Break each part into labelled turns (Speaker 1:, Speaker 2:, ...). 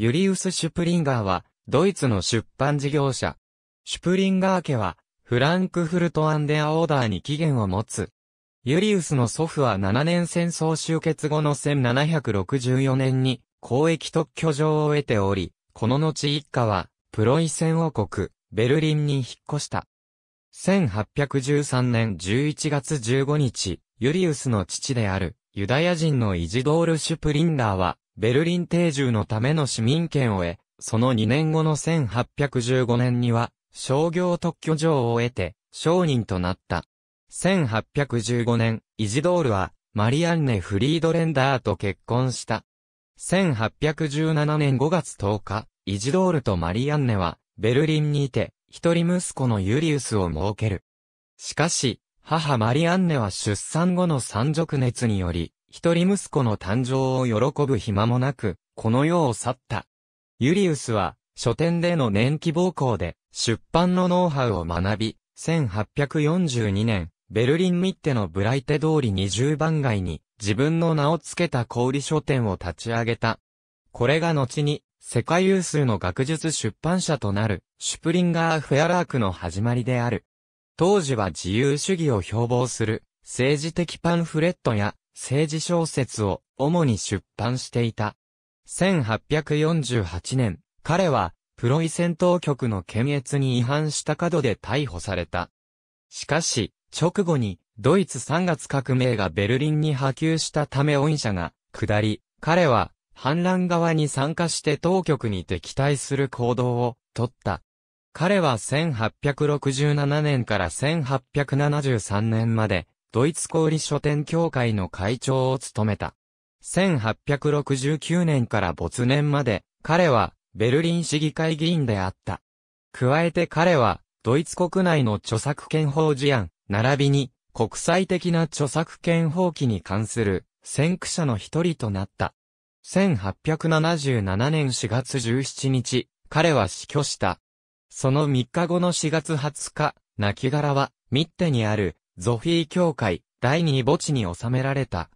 Speaker 1: ユリウス・シュプリンガーは、ドイツの出版事業者。シュプリンガー家は、フランクフルト・アンデア・オーダーに起源を持つ。ユリウスの祖父は7年戦争終結後の1764年に公益特許状を得ており、この後一家はプロイセン王国、ベルリンに引っ越した。1813年11月15日、ユリウスの父であるユダヤ人のイジドール・シュプリンガーはベルリン定住のための市民権を得、その2年後の1815年には、商業特許状を得て、商人となった。1815年、イジドールは、マリアンネ・フリードレンダーと結婚した。1817年5月10日、イジドールとマリアンネは、ベルリンにいて、一人息子のユリウスを設ける。しかし、母マリアンネは出産後の産褥熱により、一人息子の誕生を喜ぶ暇もなく、この世を去った。ユリウスは、書店での年季暴行で、出版のノウハウを学び、1842年、ベルリンミッテのブライテ通り20番街に、自分の名を付けた小売書店を立ち上げた。これが後に、世界有数の学術出版社となる、シュプリンガー・フェアラークの始まりである。当時は自由主義を標榜する、政治的パンフレットや、政治小説を主に出版していた。1848年、彼は、プロイセン当局の検閲に違反した角で逮捕された。しかし、直後に、ドイツ3月革命がベルリンに波及したため恩赦が、下り、彼は、反乱側に参加して当局に敵対する行動を、取った。彼は1867年から1873年まで、ドイツ小売書店協会の会長を務めた。1869年から没年まで、彼は、ベルリン市議会議員であった。加えて彼は、ドイツ国内の著作権法事案、並びに、国際的な著作権法規に関する、先駆者の一人となった。1877年4月17日、彼は死去した。その3日後の4月20日、亡骸は、ミッテにあるゾフィー教会、第二墓地に収められた。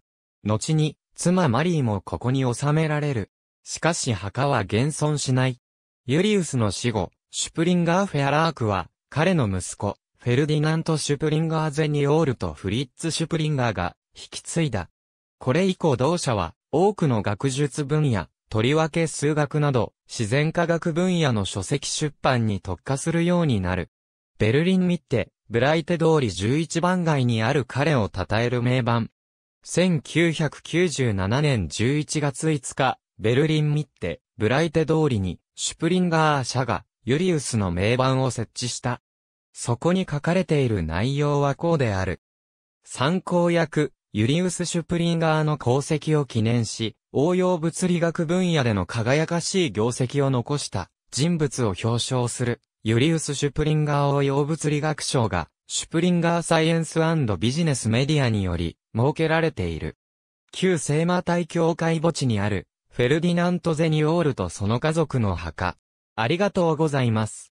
Speaker 1: 後に、妻マリーもここに収められる。しかし墓は現存しない。ユリウスの死後、シュプリンガー・フェアラークは、彼の息子、フェルディナント・シュプリンガー・ゼニオールとフリッツ・シュプリンガーが、引き継いだ。これ以降同社は、多くの学術分野、とりわけ数学など、自然科学分野の書籍出版に特化するようになる。ベルリンッて、ブライテ通り11番街にある彼を称える名盤。1997年11月5日、ベルリンミッテ、ブライテ通りに、シュプリンガー社が、ユリウスの名盤を設置した。そこに書かれている内容はこうである。参考役、ユリウス・シュプリンガーの功績を記念し、応用物理学分野での輝かしい業績を残した人物を表彰する。ユリウス・シュプリンガー応用物理学賞が、シュプリンガーサイエンスビジネスメディアにより、設けられている。旧聖魔隊教会墓地にある、フェルディナント・ゼニオールとその家族の墓。ありがとうございます。